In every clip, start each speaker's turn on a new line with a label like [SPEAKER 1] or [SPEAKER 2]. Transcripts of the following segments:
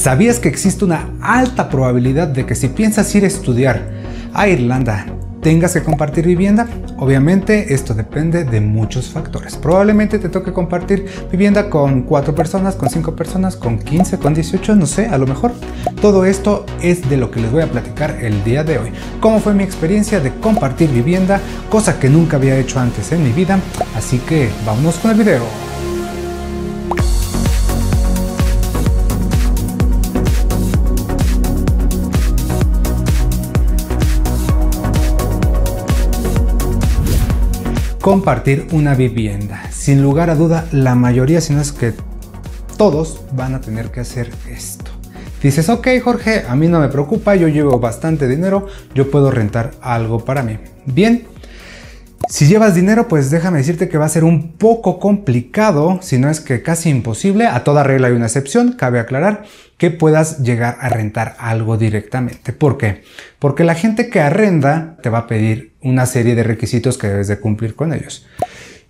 [SPEAKER 1] ¿Sabías que existe una alta probabilidad de que si piensas ir a estudiar a Irlanda tengas que compartir vivienda? Obviamente esto depende de muchos factores. Probablemente te toque compartir vivienda con 4 personas, con 5 personas, con 15, con 18, no sé, a lo mejor. Todo esto es de lo que les voy a platicar el día de hoy. Cómo fue mi experiencia de compartir vivienda, cosa que nunca había hecho antes en mi vida. Así que vámonos con el video. compartir una vivienda. Sin lugar a duda, la mayoría, si no es que todos, van a tener que hacer esto. Dices, ok Jorge, a mí no me preocupa, yo llevo bastante dinero, yo puedo rentar algo para mí. Bien, si llevas dinero, pues déjame decirte que va a ser un poco complicado, si no es que casi imposible, a toda regla hay una excepción, cabe aclarar, que puedas llegar a rentar algo directamente. ¿Por qué? Porque la gente que arrenda te va a pedir una serie de requisitos que debes de cumplir con ellos.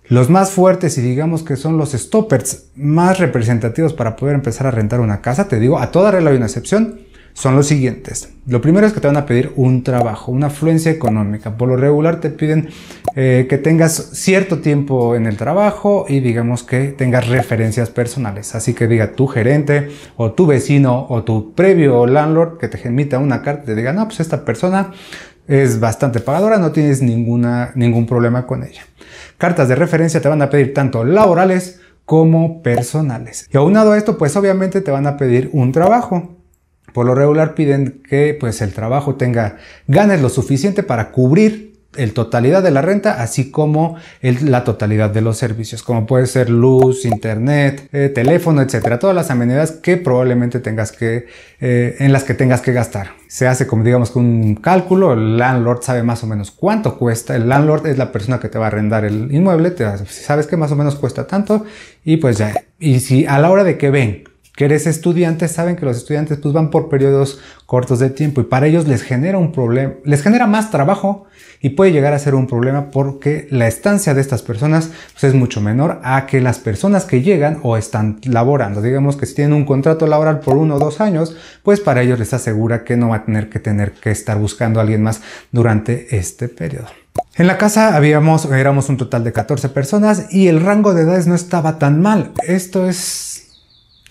[SPEAKER 1] Los más fuertes y digamos que son los stoppers más representativos para poder empezar a rentar una casa, te digo, a toda regla hay una excepción, son los siguientes. Lo primero es que te van a pedir un trabajo, una afluencia económica. Por lo regular te piden eh, que tengas cierto tiempo en el trabajo y digamos que tengas referencias personales. Así que diga tu gerente o tu vecino o tu previo landlord que te emita una carta y te diga, no, pues esta persona es bastante pagadora, no tienes ninguna, ningún problema con ella. Cartas de referencia te van a pedir tanto laborales como personales. Y aunado a esto, pues obviamente te van a pedir un trabajo por lo regular piden que pues, el trabajo tenga ganas lo suficiente para cubrir el totalidad de la renta, así como la totalidad de los servicios, como puede ser luz, internet, eh, teléfono, etcétera, todas las amenidades que probablemente tengas que, eh, en las que tengas que gastar. Se hace como digamos un cálculo, el landlord sabe más o menos cuánto cuesta, el landlord es la persona que te va a arrendar el inmueble, te, sabes que más o menos cuesta tanto y pues ya, y si a la hora de que ven que eres estudiante saben que los estudiantes pues van por periodos cortos de tiempo y para ellos les genera un problema, les genera más trabajo y puede llegar a ser un problema porque la estancia de estas personas pues, es mucho menor a que las personas que llegan o están laborando. Digamos que si tienen un contrato laboral por uno o dos años, pues para ellos les asegura que no va a tener que tener que estar buscando a alguien más durante este periodo. En la casa habíamos, éramos un total de 14 personas y el rango de edades no estaba tan mal. Esto es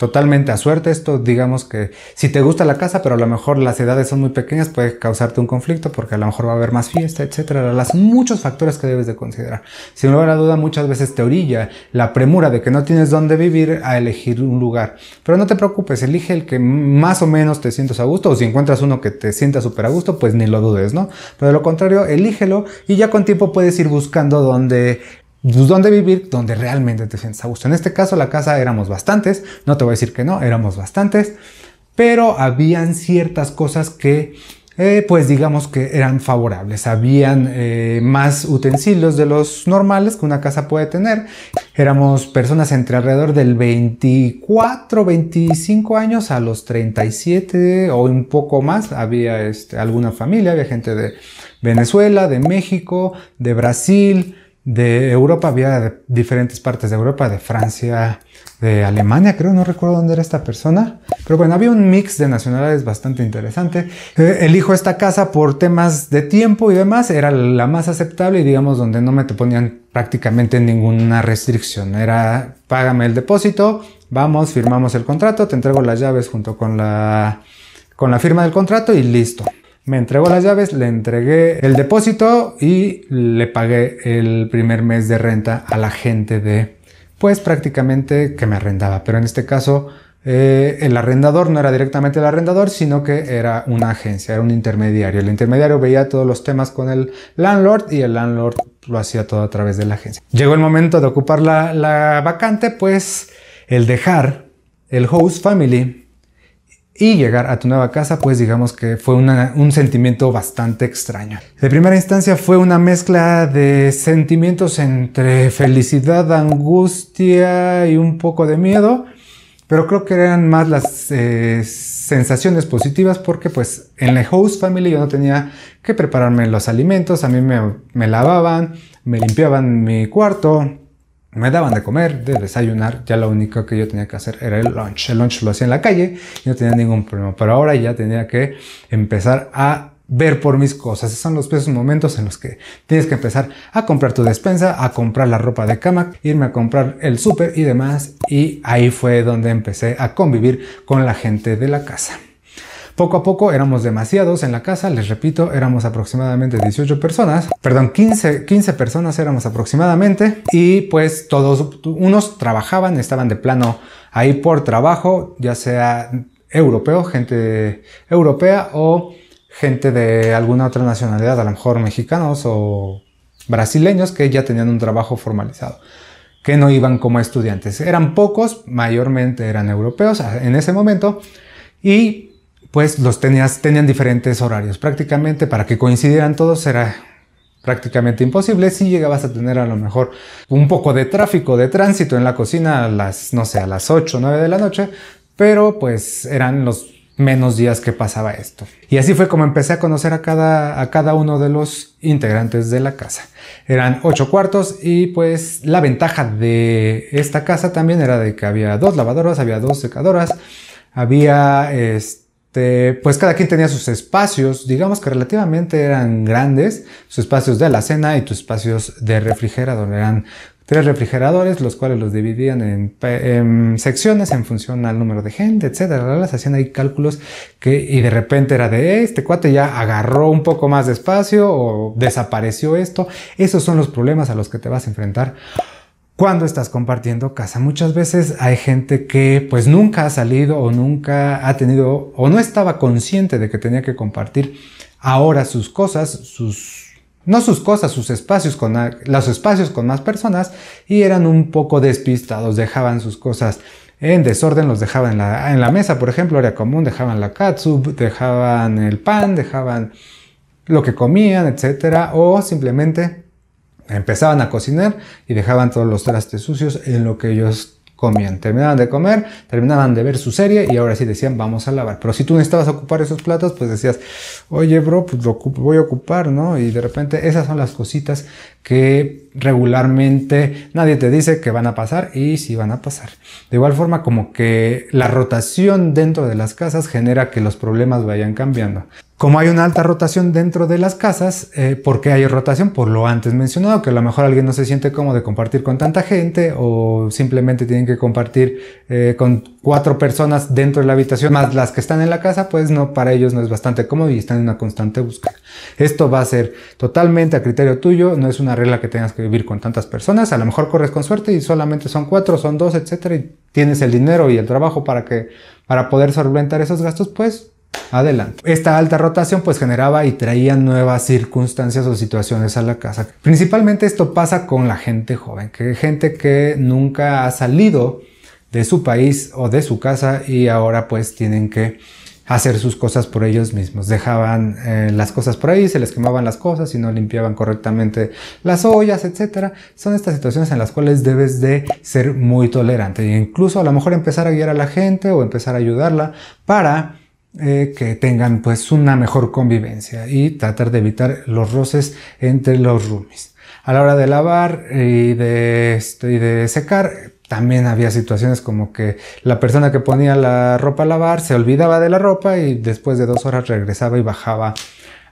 [SPEAKER 1] totalmente a suerte. Esto, digamos que si te gusta la casa, pero a lo mejor las edades son muy pequeñas, puede causarte un conflicto porque a lo mejor va a haber más fiesta, etcétera. Las muchos factores que debes de considerar. Sin lugar a duda, muchas veces te orilla la premura de que no tienes dónde vivir a elegir un lugar. Pero no te preocupes, elige el que más o menos te sientas a gusto o si encuentras uno que te sienta súper a gusto, pues ni lo dudes, ¿no? Pero de lo contrario, elígelo y ya con tiempo puedes ir buscando dónde donde pues, dónde vivir donde realmente te sientes a gusto. En este caso, la casa éramos bastantes, no te voy a decir que no, éramos bastantes, pero habían ciertas cosas que, eh, pues digamos que eran favorables. Habían eh, más utensilios de los normales que una casa puede tener. Éramos personas entre alrededor del 24, 25 años a los 37 o un poco más. Había este, alguna familia, había gente de Venezuela, de México, de Brasil, de Europa, había de diferentes partes de Europa, de Francia, de Alemania, creo, no recuerdo dónde era esta persona, pero bueno, había un mix de nacionalidades bastante interesante. Eh, elijo esta casa por temas de tiempo y demás, era la más aceptable y digamos donde no me te ponían prácticamente ninguna restricción, era págame el depósito, vamos, firmamos el contrato, te entrego las llaves junto con la, con la firma del contrato y listo. Me entregó las llaves, le entregué el depósito y le pagué el primer mes de renta a la gente de, pues prácticamente que me arrendaba. Pero en este caso, eh, el arrendador no era directamente el arrendador, sino que era una agencia, era un intermediario. El intermediario veía todos los temas con el landlord y el landlord lo hacía todo a través de la agencia. Llegó el momento de ocupar la, la vacante, pues el dejar el host family y llegar a tu nueva casa, pues digamos que fue un sentimiento bastante extraño. De primera instancia fue una mezcla de sentimientos entre felicidad, angustia y un poco de miedo, pero creo que eran más las eh, sensaciones positivas porque pues en la host family yo no tenía que prepararme los alimentos, a mí me, me lavaban, me limpiaban mi cuarto, me daban de comer, de desayunar, ya lo único que yo tenía que hacer era el lunch. El lunch lo hacía en la calle y no tenía ningún problema, pero ahora ya tenía que empezar a ver por mis cosas. Esos son los peores momentos en los que tienes que empezar a comprar tu despensa, a comprar la ropa de cama, irme a comprar el súper y demás. Y ahí fue donde empecé a convivir con la gente de la casa. Poco a poco éramos demasiados en la casa, les repito, éramos aproximadamente 18 personas, perdón, 15, 15 personas éramos aproximadamente y pues todos, unos trabajaban, estaban de plano ahí por trabajo, ya sea europeo, gente europea o gente de alguna otra nacionalidad, a lo mejor mexicanos o brasileños que ya tenían un trabajo formalizado, que no iban como estudiantes. Eran pocos, mayormente eran europeos ah, en ese momento, y pues los tenías, tenían diferentes horarios. Prácticamente para que coincidieran todos era prácticamente imposible si llegabas a tener a lo mejor un poco de tráfico, de tránsito en la cocina a las, no sé, a las 8 o 9 de la noche, pero pues eran los menos días que pasaba esto. Y así fue como empecé a conocer a cada, a cada uno de los integrantes de la casa. Eran ocho cuartos y pues la ventaja de esta casa también era de que había dos lavadoras, había dos secadoras, había... Este, este, pues cada quien tenía sus espacios, digamos que relativamente eran grandes, sus espacios de alacena y tus espacios de refrigerador. Eran tres refrigeradores, los cuales los dividían en, secciones en función al número de gente, etcétera. Las hacían ahí cálculos que, y de repente era de este cuate ya agarró un poco más de espacio o desapareció esto. Esos son los problemas a los que te vas a enfrentar cuando estás compartiendo casa. Muchas veces hay gente que pues nunca ha salido o nunca ha tenido o no estaba consciente de que tenía que compartir ahora sus cosas, sus no sus cosas, sus espacios con los espacios con más personas y eran un poco despistados, dejaban sus cosas en desorden, los dejaban en la, mesa, por ejemplo, era común, dejaban la katsup, dejaban el pan, dejaban lo que comían, etcétera, o simplemente empezaban a cocinar y dejaban todos los trastes sucios en lo que ellos comían. Terminaban de comer, terminaban de ver su serie y ahora sí decían vamos a lavar. Pero si tú estabas a ocupar esos platos, pues decías, oye bro, pues lo voy a ocupar, ¿no? Y de repente esas son las cositas que regularmente nadie te dice que van a pasar y sí van a pasar. De igual forma como que la rotación dentro de las casas genera que los problemas vayan cambiando. Como hay una alta rotación dentro de las casas, eh, ¿por qué hay rotación? Por lo antes mencionado, que a lo mejor alguien no se siente cómodo de compartir con tanta gente o simplemente tienen que compartir eh, con cuatro personas dentro de la habitación, más las que están en la casa, pues no, para ellos no es bastante cómodo y están en una constante búsqueda. Esto va a ser totalmente a criterio tuyo, no es una regla que tengas que vivir con tantas personas, a lo mejor corres con suerte y solamente son cuatro, son dos, etcétera, y tienes el dinero y el trabajo para que, para poder solventar esos gastos, pues adelante. Esta alta rotación pues generaba y traía nuevas circunstancias o situaciones a la casa. Principalmente esto pasa con la gente joven, que gente que nunca ha salido de su país o de su casa y ahora pues tienen que hacer sus cosas por ellos mismos. Dejaban eh, las cosas por ahí, se les quemaban las cosas y no limpiaban correctamente las ollas, etc. Son estas situaciones en las cuales debes de ser muy tolerante e incluso a lo mejor empezar a guiar a la gente o empezar a ayudarla para eh, que tengan pues una mejor convivencia y tratar de evitar los roces entre los roomies. A la hora de lavar y de, este, y de secar, también había situaciones como que la persona que ponía la ropa a lavar se olvidaba de la ropa y después de dos horas regresaba y bajaba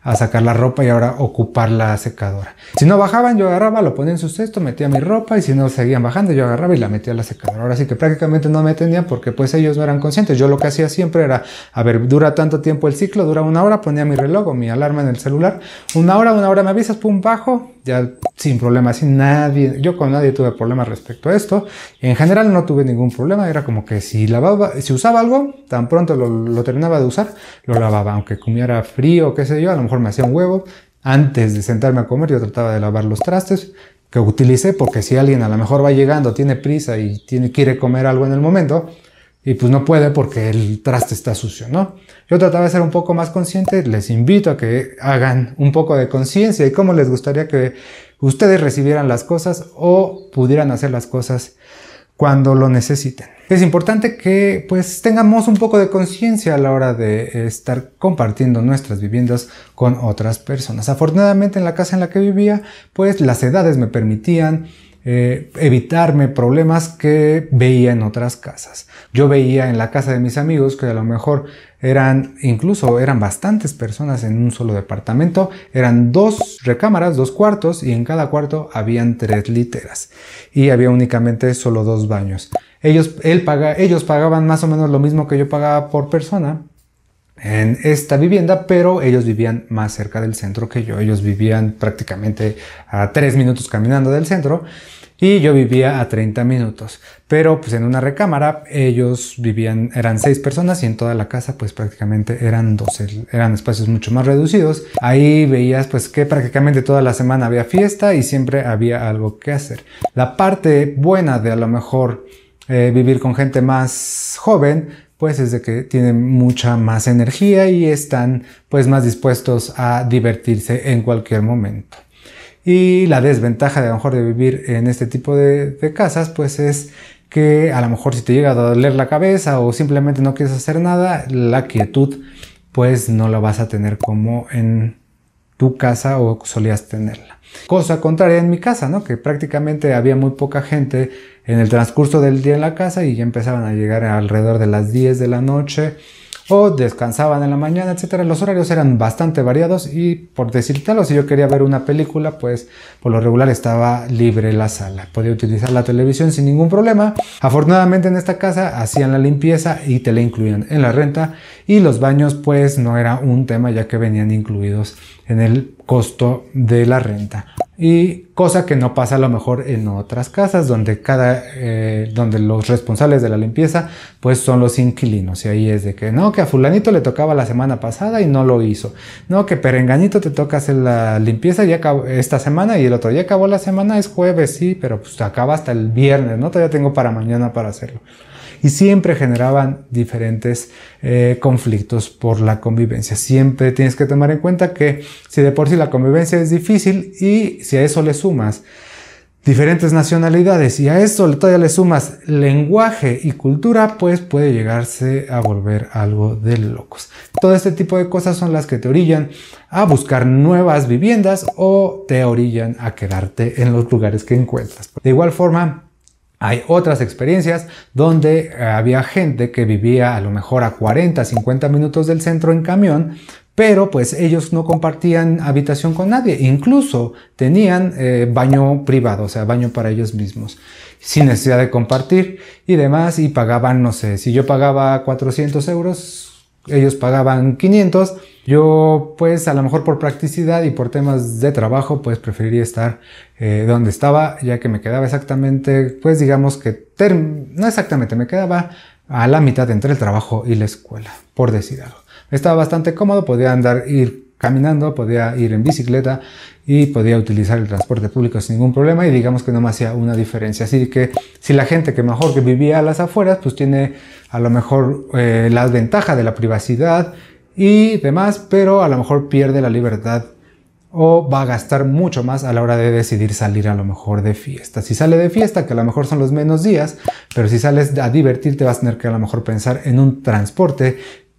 [SPEAKER 1] a sacar la ropa y ahora ocupar la secadora. Si no bajaban, yo agarraba, lo ponía en su cesto, metía mi ropa y si no seguían bajando, yo agarraba y la metía a la secadora. Ahora sí que prácticamente no me atendían porque pues ellos no eran conscientes. Yo lo que hacía siempre era, a ver, dura tanto tiempo el ciclo, dura una hora, ponía mi reloj o mi alarma en el celular, una hora, una hora me avisas, pum, bajo, ya sin problema, sin nadie, yo con nadie tuve problemas respecto a esto. En general no tuve ningún problema, era como que si lavaba, si usaba algo, tan pronto lo, terminaba de usar, lo lavaba, aunque comiera frío, qué sé yo, a lo mejor me hacía un huevo. Antes de sentarme a comer, yo trataba de lavar los trastes que utilicé, porque si alguien a lo mejor va llegando, tiene prisa y tiene, quiere comer algo en el momento, y pues no puede porque el traste está sucio, ¿no? Yo trataba de ser un poco más consciente, les invito a que hagan un poco de conciencia y cómo les gustaría que ustedes recibieran las cosas o pudieran hacer las cosas cuando lo necesiten. Es importante que pues tengamos un poco de conciencia a la hora de estar compartiendo nuestras viviendas con otras personas. Afortunadamente en la casa en la que vivía pues las edades me permitían eh, evitarme problemas que veía en otras casas. Yo veía en la casa de mis amigos que a lo mejor eran, incluso eran bastantes personas en un solo departamento, eran dos recámaras, dos cuartos y en cada cuarto habían tres literas y había únicamente solo dos baños. Ellos, él paga, ellos pagaban más o menos lo mismo que yo pagaba por persona en esta vivienda, pero ellos vivían más cerca del centro que yo. Ellos vivían prácticamente a tres minutos caminando del centro y yo vivía a 30 minutos. Pero pues en una recámara ellos vivían, eran seis personas y en toda la casa pues prácticamente eran 12, eran espacios mucho más reducidos. Ahí veías pues que prácticamente toda la semana había fiesta y siempre había algo que hacer. La parte buena de a lo mejor eh, vivir con gente más joven pues es de que tienen mucha más energía y están pues más dispuestos a divertirse en cualquier momento. Y la desventaja de a lo mejor de vivir en este tipo de, de casas pues es que a lo mejor si te llega a doler la cabeza o simplemente no quieres hacer nada, la quietud pues no la vas a tener como en tu casa o solías tenerla. Cosa contraria en mi casa, ¿no? Que prácticamente había muy poca gente en el transcurso del día en la casa y ya empezaban a llegar alrededor de las 10 de la noche o descansaban en la mañana, etcétera. Los horarios eran bastante variados y por decirte si yo quería ver una película, pues por lo regular estaba libre la sala. Podía utilizar la televisión sin ningún problema. Afortunadamente en esta casa hacían la limpieza y te la incluían en la renta y los baños pues no era un tema ya que venían incluidos en el costo de la renta. Y cosa que no pasa a lo mejor en otras casas donde cada, eh, donde los responsables de la limpieza pues son los inquilinos. Y ahí es de que no, que a fulanito le tocaba la semana pasada y no lo hizo. No, que perenganito te toca hacer la limpieza esta semana y el otro día acabó la semana, es jueves, sí, pero pues acaba hasta el viernes, ¿no? Todavía tengo para mañana para hacerlo y siempre generaban diferentes eh, conflictos por la convivencia. Siempre tienes que tomar en cuenta que si de por sí la convivencia es difícil y si a eso le sumas diferentes nacionalidades y a eso todavía le sumas lenguaje y cultura, pues puede llegarse a volver algo de locos. Todo este tipo de cosas son las que te orillan a buscar nuevas viviendas o te orillan a quedarte en los lugares que encuentras. De igual forma, hay otras experiencias donde eh, había gente que vivía a lo mejor a 40, 50 minutos del centro en camión, pero pues ellos no compartían habitación con nadie, incluso tenían eh, baño privado, o sea, baño para ellos mismos, sin necesidad de compartir y demás, y pagaban, no sé, si yo pagaba 400 euros, ellos pagaban 500. Yo pues a lo mejor por practicidad y por temas de trabajo pues preferiría estar eh, donde estaba ya que me quedaba exactamente pues digamos que no exactamente me quedaba a la mitad entre el trabajo y la escuela por decir algo. Estaba bastante cómodo, podía andar ir caminando, podía ir en bicicleta y podía utilizar el transporte público sin ningún problema y digamos que no me hacía una diferencia. Así que si la gente que mejor que vivía a las afueras, pues tiene a lo mejor eh, las ventajas de la privacidad y demás, pero a lo mejor pierde la libertad o va a gastar mucho más a la hora de decidir salir a lo mejor de fiesta. Si sale de fiesta, que a lo mejor son los menos días, pero si sales a divertirte vas a tener que a lo mejor pensar en un transporte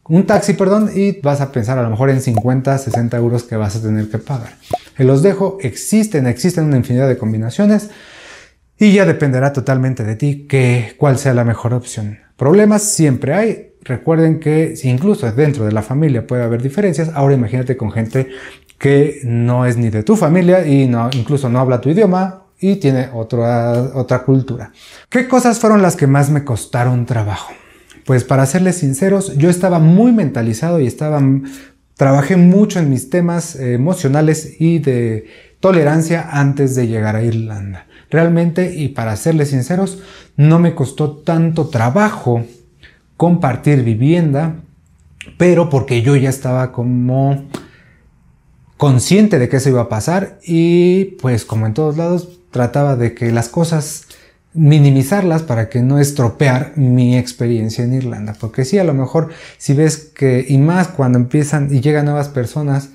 [SPEAKER 1] un taxi, perdón, y vas a pensar a lo mejor en 50, 60 euros que vas a tener que pagar. los dejo, existen, existen una infinidad de combinaciones y ya dependerá totalmente de ti que, cuál sea la mejor opción. Problemas siempre hay, recuerden que incluso dentro de la familia puede haber diferencias, ahora imagínate con gente que no es ni de tu familia y no, incluso no habla tu idioma y tiene otra, otra cultura. ¿Qué cosas fueron las que más me costaron trabajo? pues para serles sinceros, yo estaba muy mentalizado y estaba, trabajé mucho en mis temas eh, emocionales y de tolerancia antes de llegar a Irlanda. Realmente, y para serles sinceros, no me costó tanto trabajo compartir vivienda, pero porque yo ya estaba como consciente de que eso iba a pasar y pues como en todos lados trataba de que las cosas minimizarlas para que no estropear mi experiencia en Irlanda. Porque sí, a lo mejor si ves que, y más cuando empiezan y llegan nuevas personas,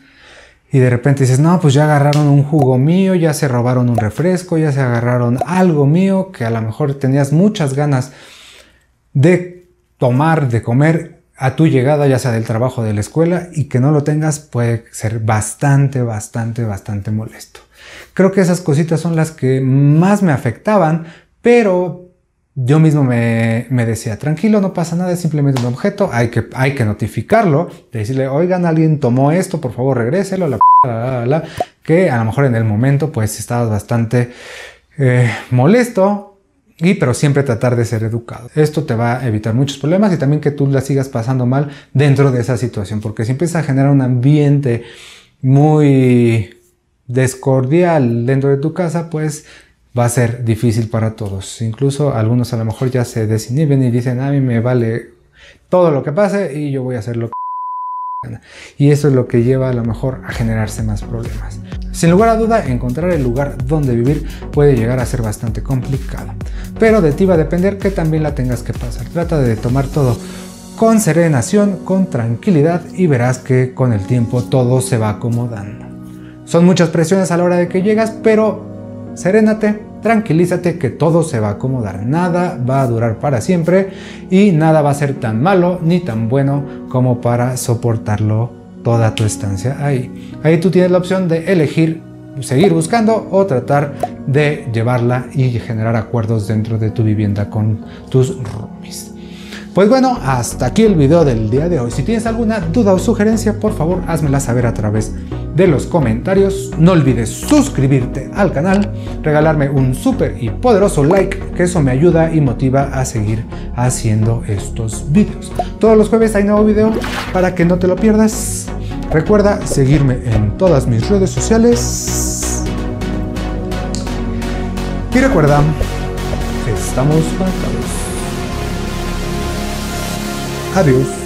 [SPEAKER 1] y de repente dices, no, pues ya agarraron un jugo mío, ya se robaron un refresco, ya se agarraron algo mío, que a lo mejor tenías muchas ganas de tomar, de comer a tu llegada, ya sea del trabajo, de la escuela, y que no lo tengas puede ser bastante, bastante, bastante molesto. Creo que esas cositas son las que más me afectaban, pero yo mismo me, decía, tranquilo, no pasa nada, es simplemente un objeto, hay que, hay que notificarlo, decirle, oigan, alguien tomó esto, por favor, regréselo, la, que a lo mejor en el momento pues estabas bastante eh, molesto, y pero siempre tratar de ser educado. Esto te va a evitar muchos problemas y también que tú la sigas pasando mal dentro de esa situación, porque si empiezas a generar un ambiente muy descordial dentro de tu casa, pues va a ser difícil para todos. Incluso algunos a lo mejor ya se desinhiben y dicen, a mí me vale todo lo que pase y yo voy a hacer lo que... Y eso es lo que lleva a lo mejor a generarse más problemas. Sin lugar a duda, encontrar el lugar donde vivir puede llegar a ser bastante complicado. Pero de ti va a depender que también la tengas que pasar. Trata de tomar todo con serenación, con tranquilidad y verás que con el tiempo todo se va acomodando. Son muchas presiones a la hora de que llegas, pero serénate, tranquilízate que todo se va a acomodar, nada va a durar para siempre y nada va a ser tan malo ni tan bueno como para soportarlo toda tu estancia ahí. Ahí tú tienes la opción de elegir seguir buscando o tratar de llevarla y generar acuerdos dentro de tu vivienda con tus roomies. Pues bueno, hasta aquí el video del día de hoy. Si tienes alguna duda o sugerencia, por favor, házmela saber a través de de los comentarios. No olvides suscribirte al canal, regalarme un súper y poderoso like, que eso me ayuda y motiva a seguir haciendo estos vídeos. Todos los jueves hay nuevo video para que no te lo pierdas. Recuerda seguirme en todas mis redes sociales. Y recuerda, estamos conectados. Adiós.